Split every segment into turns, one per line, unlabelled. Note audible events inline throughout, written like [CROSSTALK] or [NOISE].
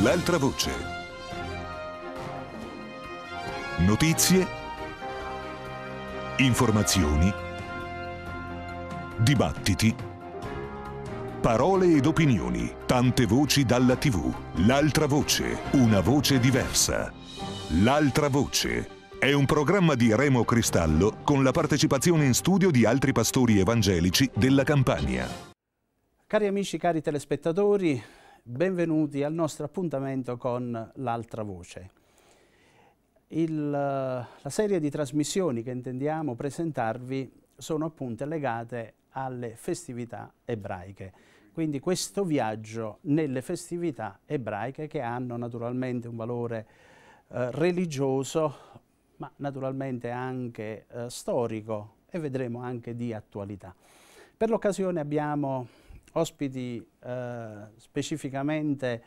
L'altra voce. Notizie. Informazioni. Dibattiti. Parole ed opinioni. Tante voci dalla TV. L'altra voce. Una voce diversa. L'altra voce. È un programma di Remo Cristallo con la partecipazione in studio di altri pastori evangelici della Campania.
Cari amici, cari telespettatori, benvenuti al nostro appuntamento con l'altra voce. Il, eh, la serie di trasmissioni che intendiamo presentarvi sono appunto legate alle festività ebraiche, quindi questo viaggio nelle festività ebraiche che hanno naturalmente un valore eh, religioso ma naturalmente anche eh, storico e vedremo anche di attualità. Per l'occasione abbiamo ospiti eh, specificamente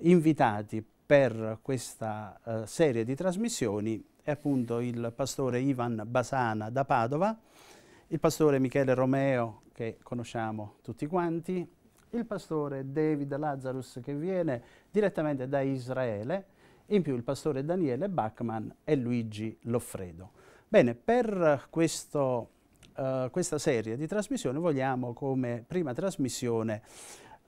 invitati per questa eh, serie di trasmissioni è appunto il pastore Ivan Basana da Padova, il pastore Michele Romeo che conosciamo tutti quanti, il pastore David Lazarus che viene direttamente da Israele, in più il pastore Daniele Bachmann e Luigi Loffredo. Bene, per questo eh, questa serie di trasmissioni vogliamo come prima trasmissione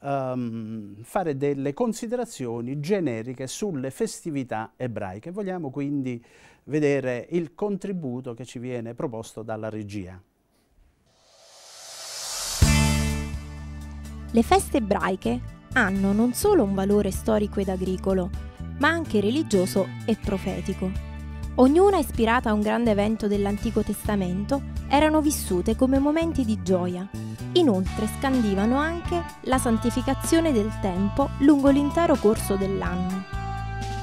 ehm, fare delle considerazioni generiche sulle festività ebraiche. Vogliamo quindi vedere il contributo che ci viene proposto dalla regia.
Le feste ebraiche hanno non solo un valore storico ed agricolo, ma anche religioso e profetico ognuna ispirata a un grande evento dell'Antico Testamento, erano vissute come momenti di gioia. Inoltre scandivano anche la santificazione del tempo lungo l'intero corso dell'anno.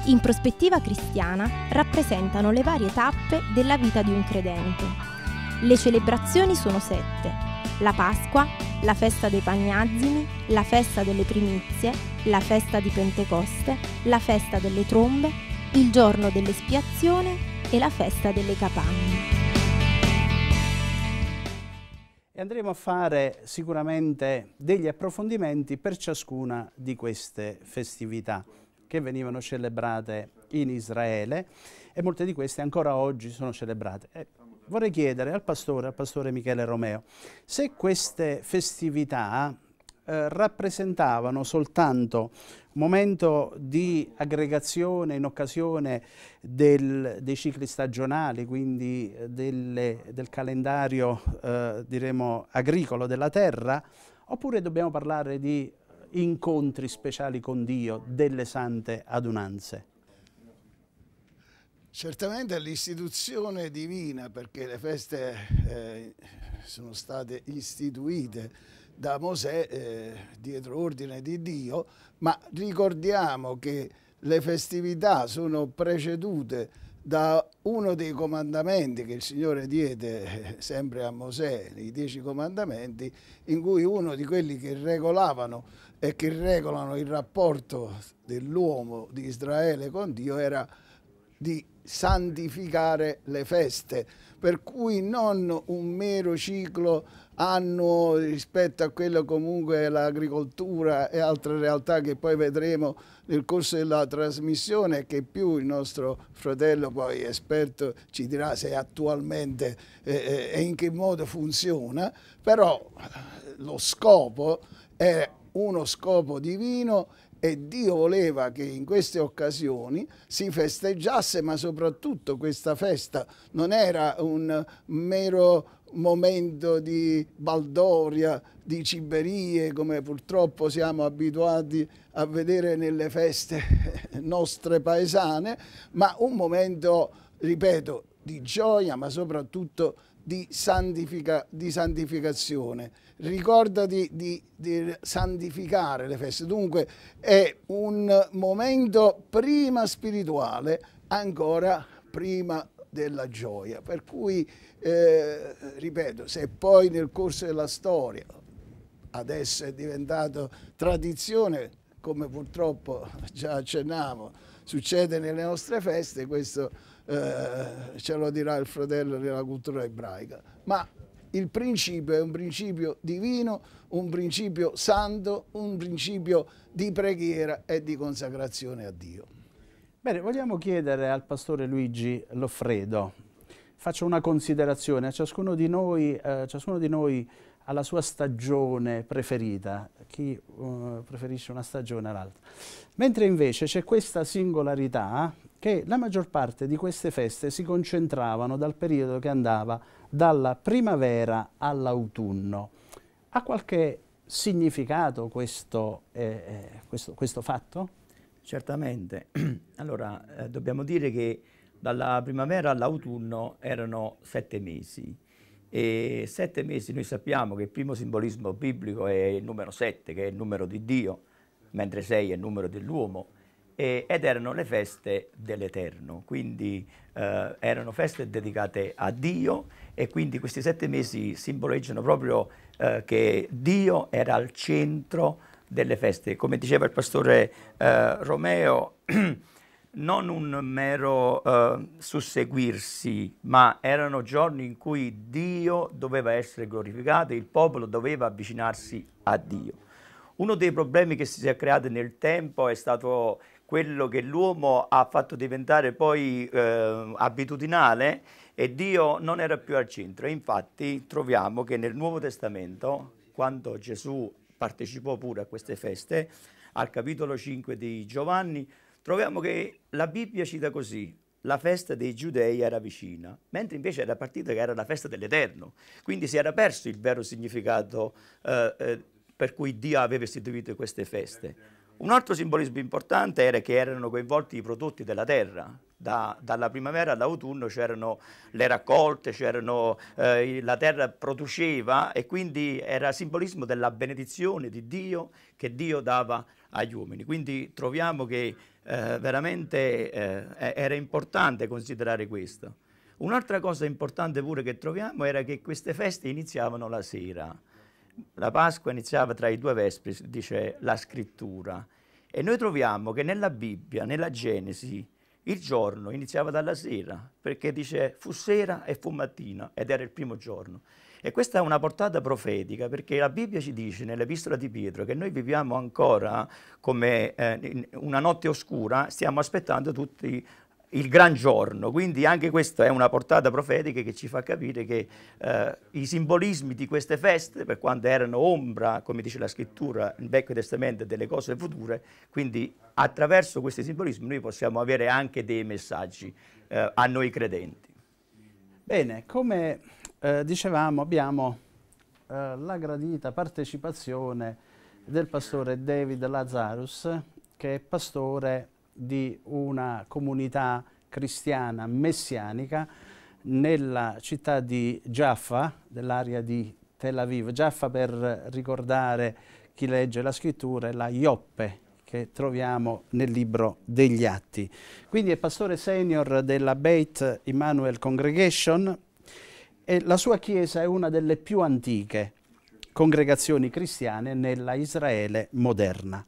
In prospettiva cristiana rappresentano le varie tappe della vita di un credente. Le celebrazioni sono sette. La Pasqua, la festa dei Pagnazzini, la festa delle primizie, la festa di Pentecoste, la festa delle trombe, il giorno dell'espiazione e la festa delle capanne.
E andremo a fare sicuramente degli approfondimenti per ciascuna di queste festività che venivano celebrate in Israele e molte di queste ancora oggi sono celebrate. E eh, vorrei chiedere al pastore, al pastore Michele Romeo, se queste festività eh, rappresentavano soltanto momento di aggregazione in occasione del, dei cicli stagionali, quindi eh, delle, del calendario eh, diremo agricolo della terra, oppure dobbiamo parlare di eh, incontri speciali con Dio, delle sante adunanze?
Certamente l'istituzione divina, perché le feste eh, sono state istituite da Mosè eh, dietro ordine di Dio, ma ricordiamo che le festività sono precedute da uno dei comandamenti che il Signore diede eh, sempre a Mosè, i dieci comandamenti, in cui uno di quelli che regolavano e che regolano il rapporto dell'uomo di Israele con Dio era di santificare le feste, per cui non un mero ciclo hanno rispetto a quello comunque l'agricoltura e altre realtà che poi vedremo nel corso della trasmissione che più il nostro fratello poi esperto ci dirà se attualmente eh, eh e in che modo funziona, però eh, lo scopo è uno scopo divino e Dio voleva che in queste occasioni si festeggiasse, ma soprattutto questa festa non era un mero momento di baldoria, di ciberie, come purtroppo siamo abituati a vedere nelle feste [LAUGHS] nostre paesane, ma un momento, ripeto, di gioia, ma soprattutto di, santifica, di santificazione. Ricordati di, di santificare le feste. Dunque è un momento prima spirituale, ancora prima della gioia. Per cui, eh, ripeto, se poi nel corso della storia adesso è diventato tradizione, come purtroppo già accennavo, succede nelle nostre feste, questo eh, ce lo dirà il fratello della cultura ebraica. Ma il principio è un principio divino, un principio santo, un principio di preghiera e di consacrazione a Dio.
Bene, vogliamo chiedere al pastore Luigi Loffredo. Faccio una considerazione, a ciascuno di noi, eh, ciascuno di noi ha la sua stagione preferita, chi uh, preferisce una stagione all'altra. Mentre invece c'è questa singolarità che la maggior parte di queste feste si concentravano dal periodo che andava dalla primavera all'autunno.
Ha qualche significato questo, eh, eh questo, questo fatto? Certamente. [CLEARS THROAT] Allora, eh, dobbiamo dire che dalla primavera all'autunno erano sette mesi. E sette mesi noi sappiamo che il primo simbolismo biblico è il numero sette, che è il numero di Dio, mentre sei è il numero dell'uomo, ed erano le feste dell'Eterno, quindi eh, erano feste dedicate a Dio e quindi questi sette mesi simboleggiano proprio eh, che Dio era al centro delle feste. Come diceva il pastore eh, Romeo, [CLEARS THROAT] non un mero eh, susseguirsi, ma erano giorni in cui Dio doveva essere glorificato, il popolo doveva avvicinarsi a Dio. Uno dei problemi che si è creato nel tempo è stato quello che l'uomo ha fatto diventare poi eh, abitudinale e Dio non era più al centro. Infatti troviamo che nel Nuovo Testamento, quando Gesù partecipò pure a queste feste, al capitolo 5 di Giovanni, troviamo che la Bibbia cita così, la festa dei giudei era vicina, mentre invece era partita che era la festa dell'Eterno, quindi si era perso il vero significato eh, eh, per cui Dio aveva istituito queste feste. Un altro simbolismo importante era che erano coinvolti i prodotti della terra, da, dalla primavera all'autunno c'erano le raccolte, eh, la terra produceva e quindi era simbolismo della benedizione di Dio che Dio dava agli uomini. Quindi troviamo che eh, veramente eh, era importante considerare questo. Un'altra cosa importante pure che troviamo era che queste feste iniziavano la sera. La Pasqua iniziava tra i due vespri, dice la scrittura. E noi troviamo che nella Bibbia, nella Genesi, il giorno iniziava dalla sera, perché dice fu sera e fu mattina, ed era il primo giorno. E questa è una portata profetica, perché la Bibbia ci dice nell'epistola di Pietro che noi viviamo ancora come eh, una notte oscura, stiamo aspettando tutti il gran giorno. Quindi anche questa è una portata profetica che ci fa capire che eh, i simbolismi di queste feste, per quanto erano ombra, come dice la scrittura nel Vecchio Testamento, delle cose future, quindi attraverso questi simbolismi noi possiamo avere anche dei messaggi eh, a noi credenti.
Bene, come eh, dicevamo abbiamo eh, la gradita partecipazione del pastore David Lazarus, che è pastore di una comunità cristiana messianica nella città di Jaffa, dell'area di Tel Aviv. Jaffa per ricordare chi legge la scrittura è la Ioppe che troviamo nel libro degli Atti. Quindi è pastore senior della Beit Immanuel Congregation e la sua chiesa è una delle più antiche congregazioni cristiane nella Israele moderna.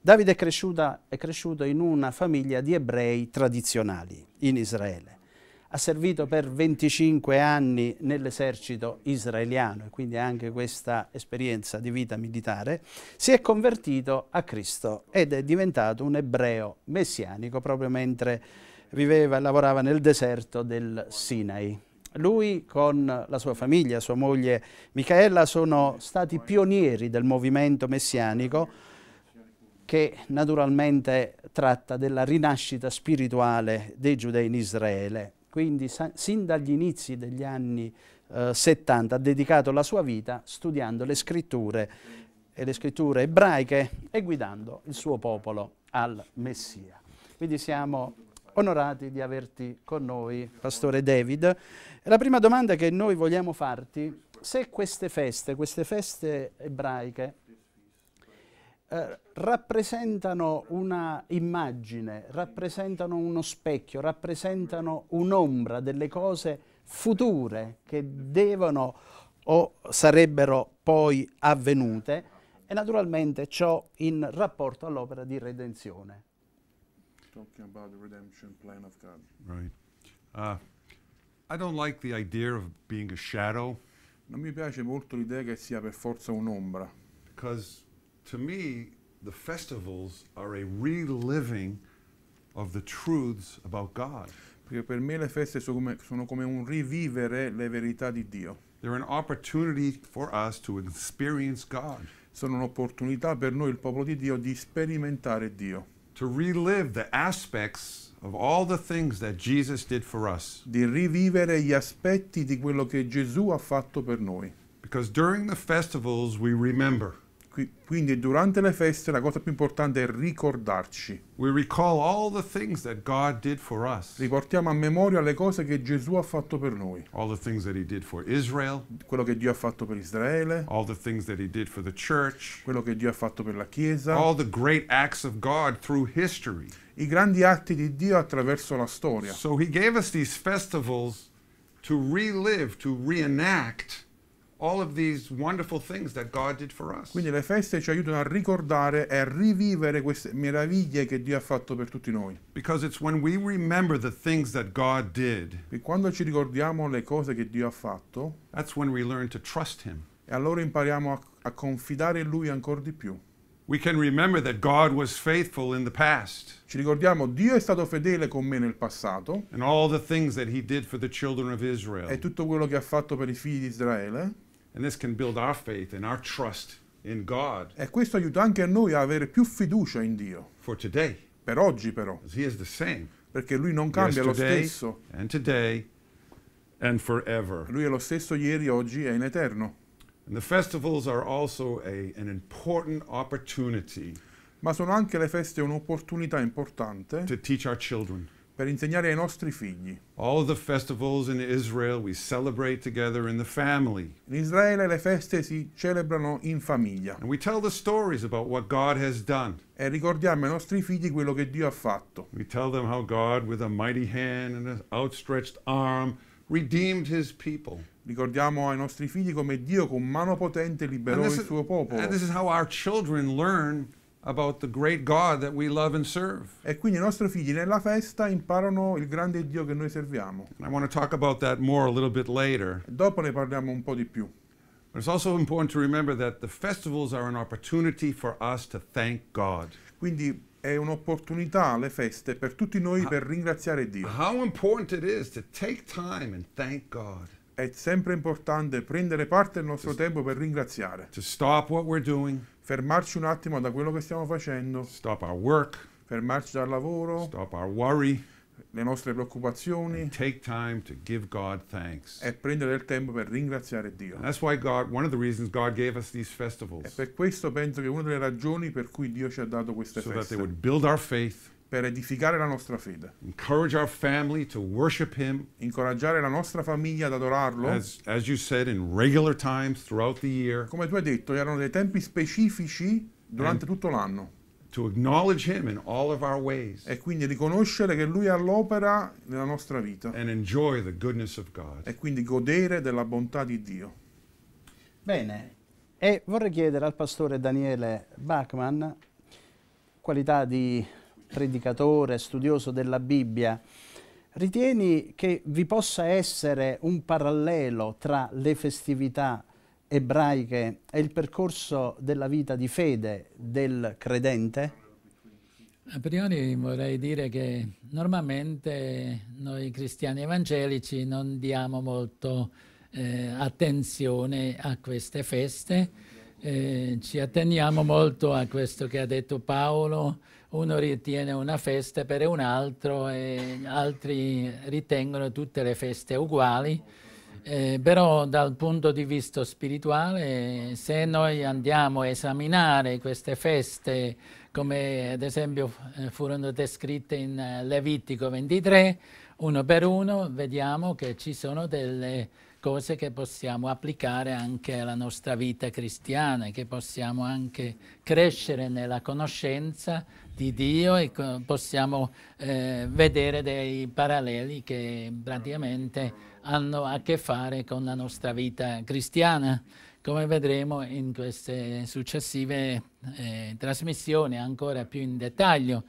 Davide è cresciuta, è cresciuto in una famiglia di ebrei tradizionali in Israele. Ha servito per 25 anni nell'esercito israeliano e quindi anche questa esperienza di vita militare. Si è convertito a Cristo ed è diventato un ebreo messianico proprio mentre viveva e lavorava nel deserto del Sinai. Lui con la sua famiglia, sua moglie Michaela, sono stati pionieri del movimento messianico che naturalmente tratta della rinascita spirituale dei giudei in Israele. Quindi sin dagli inizi degli anni eh, 70 ha dedicato la sua vita studiando le scritture e le scritture ebraiche e guidando il suo popolo al Messia. Quindi siamo onorati di averti con noi, Pastore David. La prima domanda che noi vogliamo farti, se queste feste, queste feste ebraiche, eh, rappresentano una immagine, rappresentano uno specchio, rappresentano un'ombra delle cose future che devono o sarebbero poi avvenute e naturalmente ciò in rapporto all'opera di redenzione.
Talking about the redemption plan of God. Right. Uh, I don't like the idea of being a shadow. Non mi piace molto l'idea che sia per forza un'ombra. Because to me, the festivals are a reliving of the truths about God. Perché per me le feste sono come, sono come un rivivere le verità di Dio. They're an opportunity for us to experience God. Sono un'opportunità per noi, il popolo di Dio, di sperimentare Dio. To relive the aspects of all the things that Jesus did for us. Di rivivere gli aspetti di quello che Gesù ha fatto per noi. Because during the festivals we remember. Quindi durante le feste la cosa più importante è ricordarci. Riportiamo a memoria le cose che Gesù ha fatto per noi. Israel, quello che Dio ha fatto per Israele. Church, quello che Dio ha fatto per la Chiesa. I grandi atti di Dio attraverso la storia. So ci ha dato questi festivals per relive, per reenact all of these wonderful things that God did for us. Quindi le feste ci aiutano a ricordare e a rivivere queste meraviglie che Dio ha fatto per tutti noi. Because it's when we remember the things that God did. E quando ci ricordiamo le cose che Dio ha fatto, that's when we learn to trust him. E allora impariamo a, a confidare in lui ancora di più. We can remember that God was faithful in the past. Ci ricordiamo Dio è stato fedele con me nel passato. And all the things that he did for the children of Israel. E tutto quello che ha fatto per i figli di Israele. E questo aiuta anche a noi a avere più fiducia in Dio. Per oggi però. Perché lui non cambia lo stesso. And today and forever. Lui è lo stesso ieri, oggi e in eterno. And the festivals are also a, an important opportunity. Ma sono anche le feste un'opportunità importante. To teach our children per insegnare ai nostri figli. In, in Israele le feste si celebrano in famiglia. E ricordiamo ai nostri figli quello che Dio ha fatto. We tell them how God with a mighty hand and an outstretched arm redeemed his people. Ricordiamo ai nostri figli come Dio con mano potente liberò il suo popolo. And this is how our children learn about the great God that we love and serve. E quindi i nostri figli nella festa imparano il grande Dio che noi serviamo. And I want to talk about that more a little bit later. Dopo ne parliamo un po' di più. But it's also important to remember that the festivals are an opportunity for us to thank God. Quindi è un'opportunità le feste per tutti noi per ringraziare Dio. How important it is to take time and thank God. è sempre importante prendere parte del nostro Just tempo per ringraziare. Doing, fermarci un attimo da quello che stiamo facendo. Work, fermarci dal lavoro. Worry, le nostre preoccupazioni. E prendere del tempo per ringraziare Dio. God, e per questo penso che una delle ragioni per cui Dio ci ha dato queste so feste. That they would build our faith per edificare la nostra fede. our to him. Incoraggiare la nostra famiglia ad adorarlo. As, as you said in times the year. Come tu hai detto, erano dei tempi specifici durante and tutto l'anno. To acknowledge him in all of our ways. E quindi riconoscere che lui è all'opera nella nostra vita. And enjoy the goodness of God. E quindi godere della bontà di Dio.
Bene. E vorrei chiedere al pastore Daniele Bachmann qualità di predicatore, studioso della Bibbia, ritieni che vi possa essere un parallelo tra le festività ebraiche e il percorso della vita di fede del credente?
A priori vorrei dire che normalmente noi cristiani evangelici non diamo molto eh, attenzione a queste feste, eh, ci atteniamo molto a questo che ha detto Paolo, uno ritiene una festa per un altro e altri ritengono tutte le feste uguali, eh, però dal punto di vista spirituale se noi andiamo a esaminare queste feste come ad esempio eh, furono descritte in eh, Levitico 23, uno per uno vediamo che ci sono delle cose che possiamo applicare anche alla nostra vita cristiana, che possiamo anche crescere nella conoscenza di Dio e possiamo eh, vedere dei paralleli che praticamente hanno a che fare con la nostra vita cristiana, come vedremo in queste successive eh, trasmissioni ancora più in dettaglio.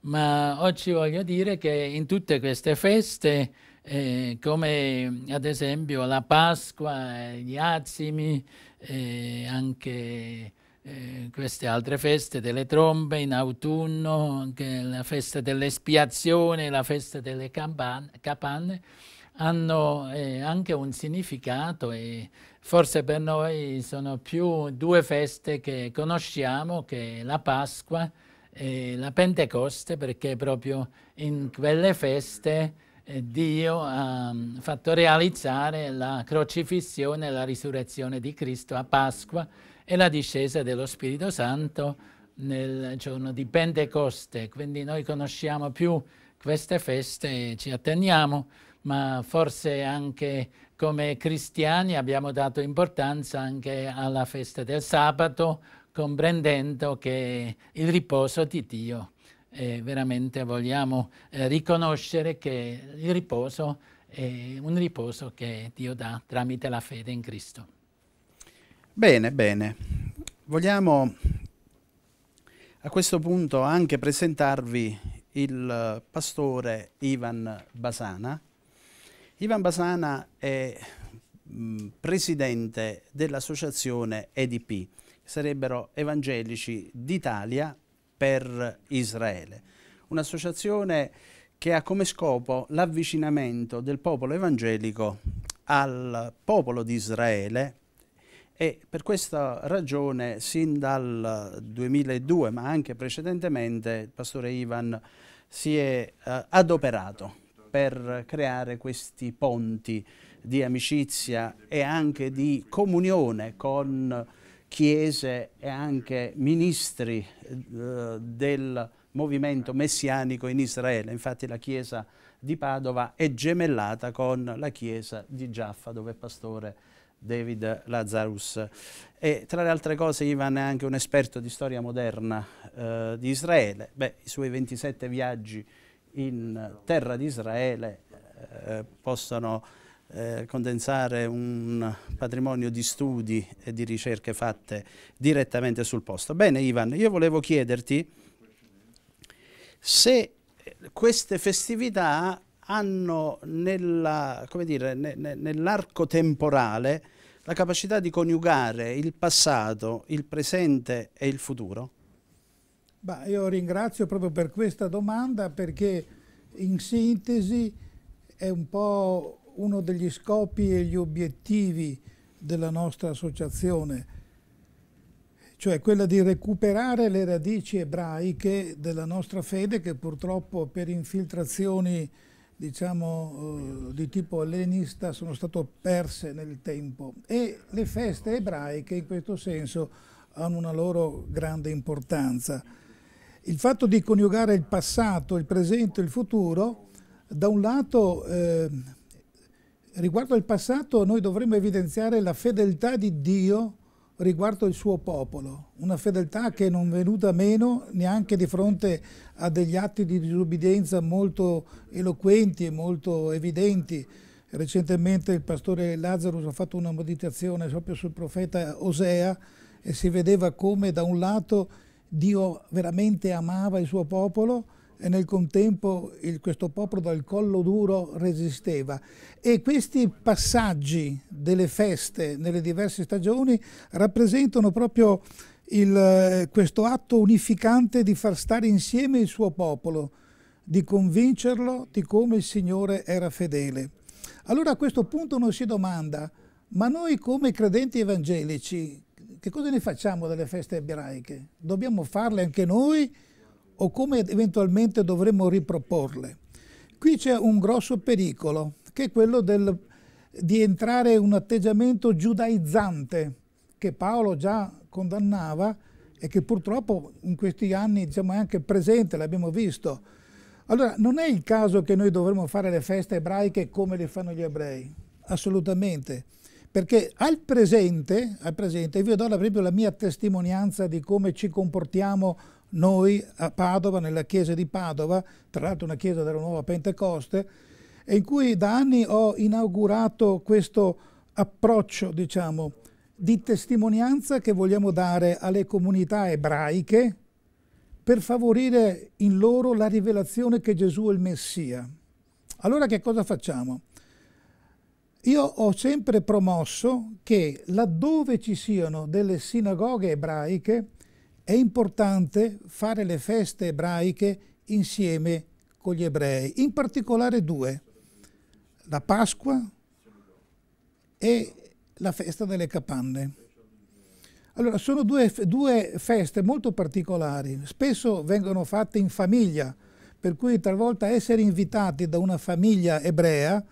Ma oggi voglio dire che in tutte queste feste, eh, come ad esempio la Pasqua, gli azimi, eh, anche eh, queste altre feste delle trombe in autunno, anche la festa dell'espiazione, la festa delle capanne, hanno eh, anche un significato e forse per noi sono più due feste che conosciamo, che la Pasqua e la Pentecoste, perché proprio in quelle feste eh, Dio ha mm, fatto realizzare la crocifissione e la risurrezione di Cristo a Pasqua, e la discesa dello Spirito Santo nel giorno di Pentecoste. Quindi noi conosciamo più queste feste e ci atteniamo, ma forse anche come cristiani abbiamo dato importanza anche alla festa del sabato, comprendendo che il riposo di Dio. E eh, veramente vogliamo eh, riconoscere che il riposo è un riposo che Dio dà tramite la fede in Cristo.
Bene, bene. Vogliamo a questo punto anche presentarvi il pastore Ivan Basana. Ivan Basana è mh, mm, presidente dell'associazione EDP, sarebbero Evangelici d'Italia per Israele, un'associazione che ha come scopo l'avvicinamento del popolo evangelico al popolo di Israele e per questa ragione sin dal 2002 ma anche precedentemente il pastore Ivan si è eh, adoperato per creare questi ponti di amicizia e anche di comunione con chiese e anche ministri eh, del movimento messianico in Israele. Infatti la chiesa di Padova è gemellata con la chiesa di Giaffa dove è pastore David Lazarus. E tra le altre cose Ivan è anche un esperto di storia moderna eh, di Israele. Beh, I suoi 27 viaggi in terra di Israele eh, possono eh, condensare un patrimonio di studi e di ricerche fatte direttamente sul posto. Bene Ivan, io volevo chiederti se queste festività hanno nell'arco nell temporale la capacità di coniugare il passato, il presente e il futuro?
Bah, io ringrazio proprio per questa domanda perché in sintesi è un po' uno degli scopi e gli obiettivi della nostra associazione, cioè quella di recuperare le radici ebraiche della nostra fede che purtroppo per infiltrazioni diciamo, eh, di tipo ellenista sono state perse nel tempo e le feste ebraiche in questo senso hanno una loro grande importanza. Il fatto di coniugare il passato, il presente e il futuro, da un lato eh, riguardo al passato noi dovremmo evidenziare la fedeltà di Dio riguardo il suo popolo, una fedeltà che non è venuta meno neanche di fronte a degli atti di disobbedienza molto eloquenti e molto evidenti. Recentemente il pastore Lazzarus ha fatto una meditazione proprio sul profeta Osea e si vedeva come da un lato Dio veramente amava il suo popolo e nel contempo il, questo popolo dal collo duro resisteva e questi passaggi delle feste nelle diverse stagioni rappresentano proprio il, eh, questo atto unificante di far stare insieme il suo popolo, di convincerlo di come il Signore era fedele. Allora a questo punto non si domanda, ma noi come credenti evangelici, che cosa ne facciamo delle feste ebraiche? Dobbiamo farle anche noi? o come eventualmente dovremmo riproporle. Qui c'è un grosso pericolo, che è quello del, di entrare in un atteggiamento giudaizzante, che Paolo già condannava e che purtroppo in questi anni diciamo, è anche presente, l'abbiamo visto. Allora, non è il caso che noi dovremmo fare le feste ebraiche come le fanno gli ebrei, assolutamente perché al presente, al presente, vi do per esempio la mia testimonianza di come ci comportiamo noi a Padova, nella chiesa di Padova, tra l'altro una chiesa della nuova Pentecoste, in cui da anni ho inaugurato questo approccio, diciamo, di testimonianza che vogliamo dare alle comunità ebraiche per favorire in loro la rivelazione che Gesù è il Messia. Allora che cosa facciamo? Io ho sempre promosso che laddove ci siano delle sinagoghe ebraiche, è importante fare le feste ebraiche insieme con gli ebrei, in particolare due, la Pasqua e la festa delle capanne. Allora, sono due, due, feste molto particolari, spesso vengono fatte in famiglia, per cui talvolta essere invitati da una famiglia ebrea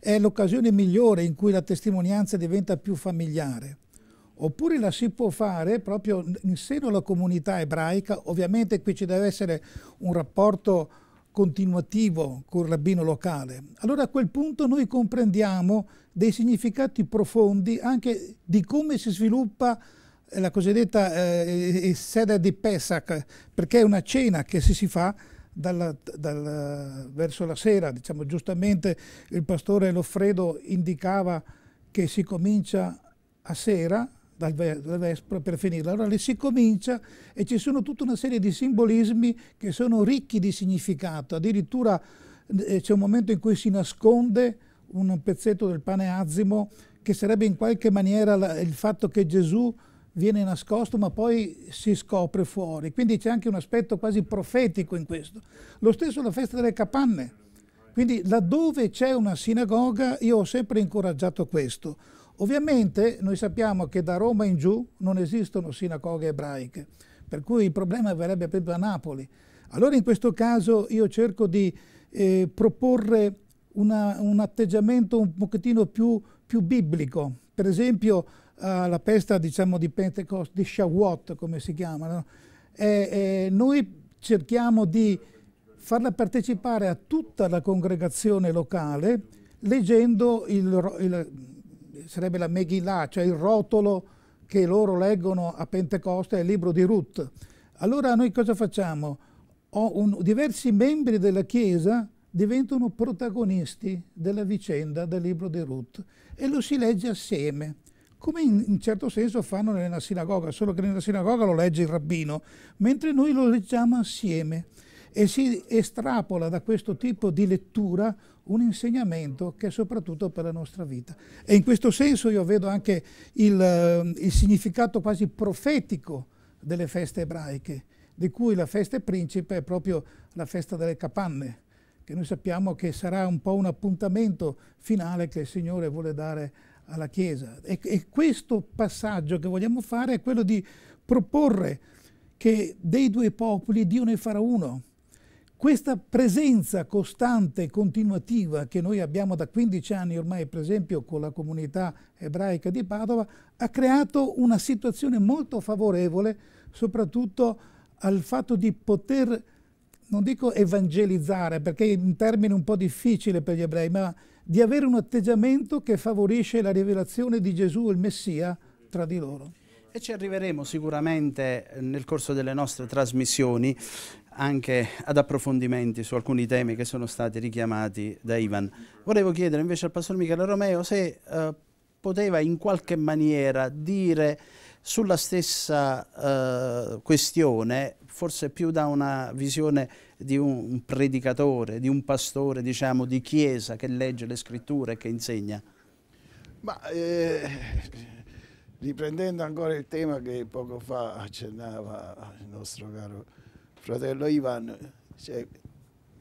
è l'occasione migliore in cui la testimonianza diventa più familiare oppure la si può fare proprio in seno alla comunità ebraica, ovviamente qui ci deve essere un rapporto continuativo col rabbino locale. Allora a quel punto noi comprendiamo dei significati profondi anche di come si sviluppa eh, la cosiddetta eh, eh, sede di Pesach, perché è una cena che si, si fa dalla, dalla, verso la sera. Diciamo, giustamente il pastore Loffredo indicava che si comincia a sera, dal, dal Vespro per finirla. Allora si comincia e ci sono tutta una serie di simbolismi che sono ricchi di significato, addirittura eh, c'è un momento in cui si nasconde un pezzetto del pane azimo che sarebbe in qualche maniera la, il fatto che Gesù viene nascosto ma poi si scopre fuori, quindi c'è anche un aspetto quasi profetico in questo. Lo stesso la festa delle capanne, quindi laddove c'è una sinagoga io ho sempre incoraggiato questo. Ovviamente noi sappiamo che da Roma in giù non esistono sinagoghe ebraiche, per cui il problema verrebbe proprio a Napoli. Allora in questo caso io cerco di eh, proporre una, un atteggiamento un pochettino più, più biblico. Per esempio eh, la festa diciamo, di Pentecost, di Shavuot come si chiama, no? e, eh, e eh, noi cerchiamo di farla partecipare a tutta la congregazione locale leggendo il, il sarebbe la Megillah, cioè il rotolo che loro leggono a Pentecoste, è il libro di Ruth. Allora noi cosa facciamo? Un, diversi membri della Chiesa diventano protagonisti della vicenda del libro di Ruth e lo si legge assieme, come in, in certo senso fanno nella sinagoga, solo che nella sinagoga lo legge il rabbino, mentre noi lo leggiamo assieme e si estrapola da questo tipo di lettura un insegnamento che è soprattutto per la nostra vita. E in questo senso io vedo anche il, eh, il significato quasi profetico delle feste ebraiche, di cui la festa principe è proprio la festa delle capanne, che noi sappiamo che sarà un po' un appuntamento finale che il Signore vuole dare alla Chiesa. E, e questo passaggio che vogliamo fare è quello di proporre che dei due popoli Dio ne farà uno questa presenza costante e continuativa che noi abbiamo da 15 anni ormai, per esempio, con la comunità ebraica di Padova, ha creato una situazione molto favorevole soprattutto al fatto di poter, non dico evangelizzare, perché è un termine un po' difficile per gli ebrei, ma di avere un atteggiamento che favorisce la rivelazione di Gesù, il Messia, tra di loro.
E ci arriveremo sicuramente nel corso delle nostre trasmissioni anche ad approfondimenti su alcuni temi che sono stati richiamati da Ivan. Volevo chiedere invece al Pastor Michele Romeo se eh, poteva in qualche maniera dire sulla stessa eh, questione, forse più da una visione di un predicatore, di un pastore, diciamo, di chiesa che legge le scritture e che insegna.
Ma eh, riprendendo ancora il tema che poco fa accennava il nostro caro fratello Ivan, cioè,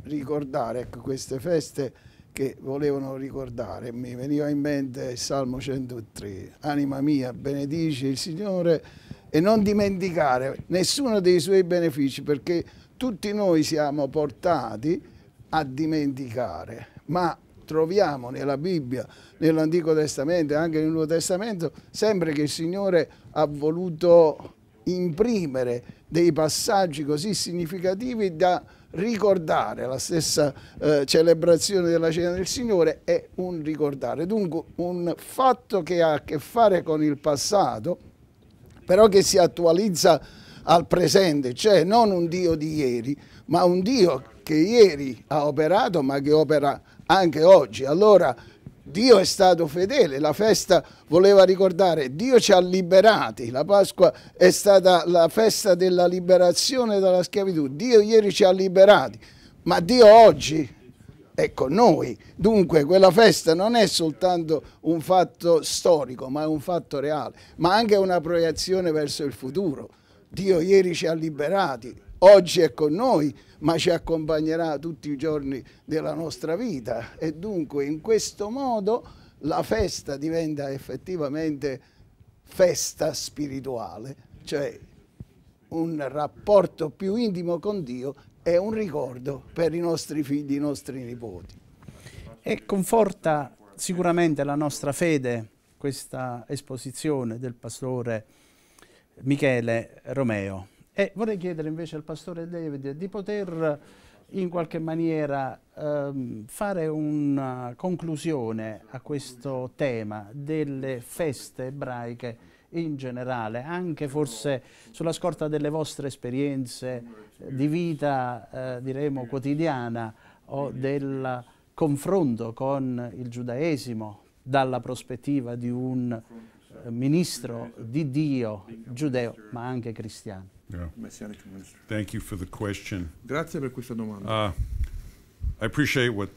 ricordare ecco, queste feste che volevano ricordare. Mi veniva in mente il Salmo 103, anima mia, benedici il Signore e non dimenticare nessuno dei suoi benefici perché tutti noi siamo portati a dimenticare, ma troviamo nella Bibbia, nell'Antico Testamento e anche nel Nuovo Testamento sempre che il Signore ha voluto imprimere dei passaggi così significativi da ricordare la stessa eh, celebrazione della cena del Signore è un ricordare dunque un fatto che ha a che fare con il passato però che si attualizza al presente cioè non un Dio di ieri ma un Dio che ieri ha operato ma che opera anche oggi allora Dio è stato fedele, la festa voleva ricordare, Dio ci ha liberati, la Pasqua è stata la festa della liberazione dalla schiavitù, Dio ieri ci ha liberati, ma Dio oggi è con noi, dunque quella festa non è soltanto un fatto storico, ma è un fatto reale, ma anche una proiezione verso il futuro. Dio ieri ci ha liberati, oggi è con noi, ma ci accompagnerà tutti i giorni della nostra vita e dunque in questo modo la festa diventa effettivamente festa spirituale, cioè un rapporto più intimo con Dio e un ricordo per i nostri figli, i nostri nipoti.
E conforta sicuramente la nostra fede questa esposizione del pastore Michele Romeo. E vorrei chiedere invece al pastore David di poter in qualche maniera ehm, fare una conclusione a questo tema delle feste ebraiche in generale, anche forse sulla scorta delle vostre esperienze di vita, eh, diremo, quotidiana o del confronto con il giudaesimo dalla prospettiva di un eh, ministro di Dio giudeo ma anche cristiano.
Messianic ministry. Thank you for the question. Grazie per questa domanda. Uh, I appreciate what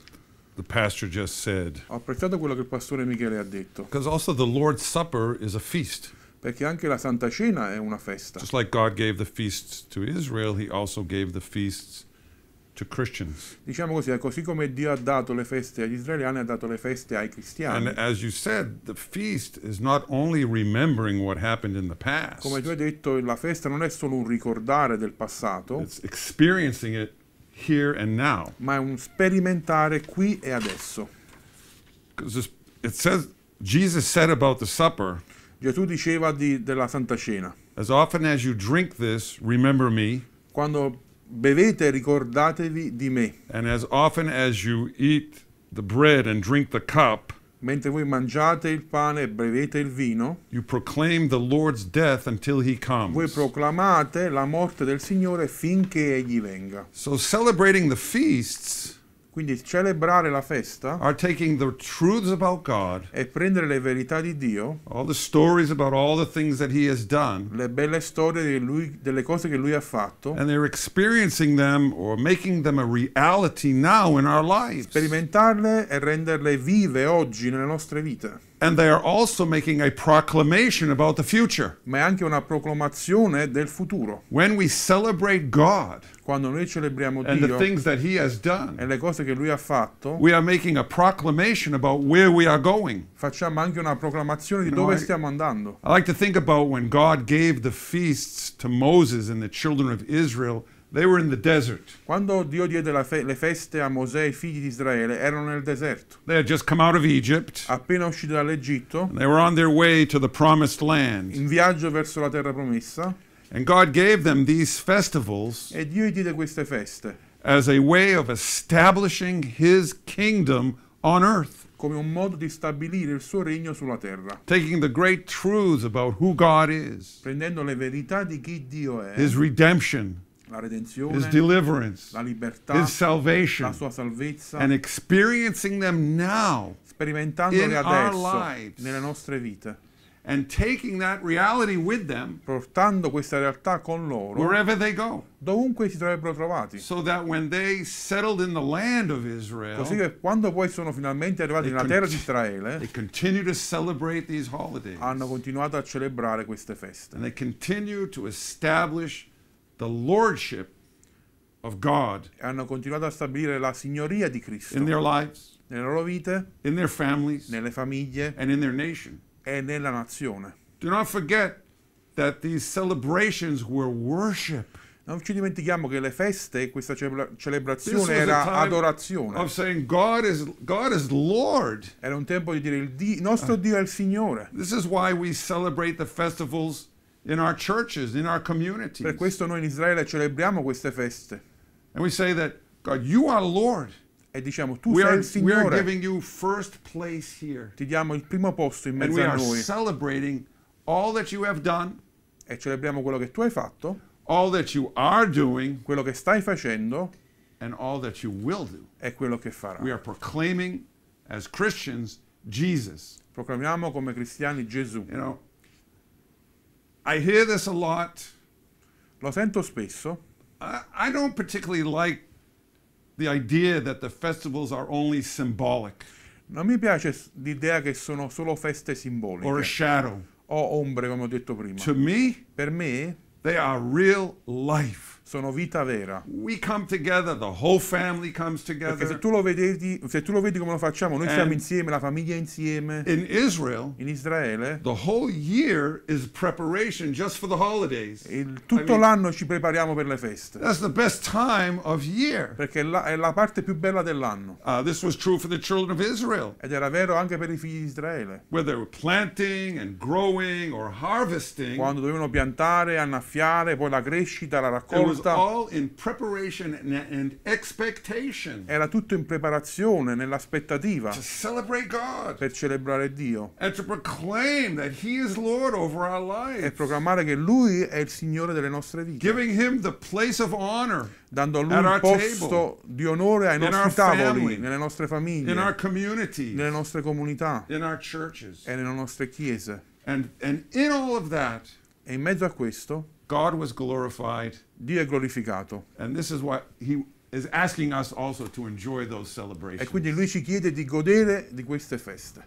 the pastor just said. Ho apprezzato quello che il pastore Michele ha detto. Because also the Lord's Supper is a feast. Perché anche la Santa Cena è una festa. Just like God gave the feasts to Israel, he also gave the feasts Diciamo così, così come Dio ha dato le feste agli israeliani, ha dato le feste ai cristiani. Said, come tu hai detto, la festa non è solo un ricordare del passato. It's experiencing it here and now. Ma è un sperimentare qui e adesso. It says Jesus said about the supper. Gesù diceva di, della Santa Cena. As often as you drink this, remember me. Quando Bevete, ricordatevi di me. And as often as you eat the bread and drink the cup, mentre voi mangiate il pane e bevete il vino, you proclaim the Lord's death until he comes. voi proclamate la morte del Signore finché egli venga. So celebrating the feasts Quindi celebrare la festa are taking the truths about God e prendere le verità di Dio, all the stories about all the things that he has done, le belle storie lui, delle cose che lui ha fatto, and they're experiencing them or making them a reality now in our lives. Sperimentarle e renderle vive oggi nelle nostre vite. And they are also making a proclamation about the future. Ma è anche una proclamazione del futuro. When we celebrate God Quando noi celebriamo and Dio the things that He has done, e le cose che Lui ha fatto, we are making a proclamation about where we are going. facciamo anche una proclamazione di you know, dove I, stiamo andando. I like to think about when God gave the feasts to Moses and the children of Israel they were in the desert. Quando Dio diede fe le feste a Mosè e i figli di Israele, erano nel deserto. They had just come out of Egypt. Appena usciti dall'Egitto. They were on their way to the promised land. In viaggio verso la terra promessa. And God gave them these festivals. E Dio diede queste feste. As a way of establishing his kingdom on earth. come un modo di stabilire il suo regno sulla terra. Prendendo le verità di chi Dio è. His redemption. la redenzione, His deliverance, la libertà, His salvation, la sua salvezza, and experiencing them now, sperimentandoli adesso lives, nelle nostre vite, and taking that reality with them, portando questa realtà con loro, wherever they go, dovunque si sarebbero trovati, so that when they settled in the land of Israel, così che quando poi sono finalmente arrivati nella terra di Israele, they continue to celebrate these holidays, hanno continuato a celebrare queste feste, and they continue to establish the lordship of God hanno continuato a stabilire la signoria di Cristo in their lives, nelle loro vite, in their families, nelle famiglie and in their nation. e nella nazione. Do not forget that these celebrations were worship. Non ci dimentichiamo che le feste, questa celebrazione era adorazione. Saying, God is, God is era un tempo di dire il, Dio, il nostro Dio è il Signore. This is why we celebrate the festivals per questo noi in Israele celebriamo queste feste. And we say that God, you are Lord. E diciamo tu we sei are, il Signore. We are giving you first place here. Ti diamo il primo posto in mezzo a noi. celebrating all that you have done. E celebriamo quello che tu hai fatto. All that you are doing. Quello che stai facendo. And all that you will do. E quello che farai. We are proclaiming as Christians Jesus. Proclamiamo come cristiani Gesù. You know, I hear this a lot. Lo sento spesso. I, I don't particularly like the idea that the festivals are only symbolic. Non mi piace l'idea che sono solo feste simboliche. Or a shadow. O ombre, come ho detto prima. To me, per me, they are real life. sono vita vera. Together, Perché se tu, lo vedi, se tu lo vedi come lo facciamo, noi siamo insieme, la famiglia è insieme. In, Israel, in Israele, is il, tutto I mean, l'anno ci prepariamo per le feste. Perché la, è la parte più bella dell'anno. Uh, Ed era vero anche per i figli di Israele. Quando dovevano piantare, annaffiare, poi la crescita, la raccolta questa era tutto in preparazione, nell'aspettativa per celebrare Dio e proclamare che Lui è il Signore delle nostre vite, dando a Lui il posto di onore ai nostri tavoli, nelle nostre famiglie, nelle nostre comunità e nelle nostre chiese. e in mezzo a questo God was glorified. Dio è glorificato. And this is what he is asking us also to enjoy those celebrations. E quindi lui ci chiede di godere di queste feste.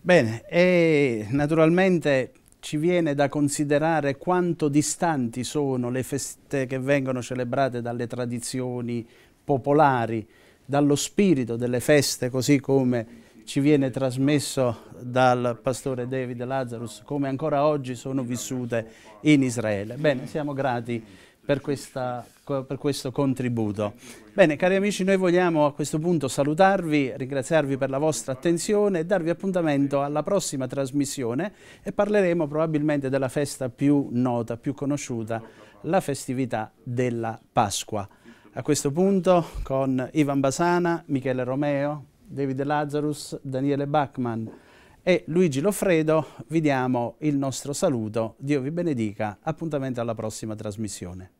Bene, e naturalmente ci viene da considerare quanto distanti sono le feste che vengono celebrate dalle tradizioni popolari, dallo spirito delle feste, così come ci viene trasmesso dal pastore David Lazarus, come ancora oggi sono vissute in Israele. Bene, siamo grati per, questa, per, questo contributo. Bene, cari amici, noi vogliamo a questo punto salutarvi, ringraziarvi per la vostra attenzione e darvi appuntamento alla prossima trasmissione e parleremo probabilmente della festa più nota, più conosciuta, la festività della Pasqua. A questo punto con Ivan Basana, Michele Romeo, David Lazarus, Daniele Bachmann e Luigi Loffredo vi diamo il nostro saluto. Dio vi benedica. Appuntamento alla prossima trasmissione.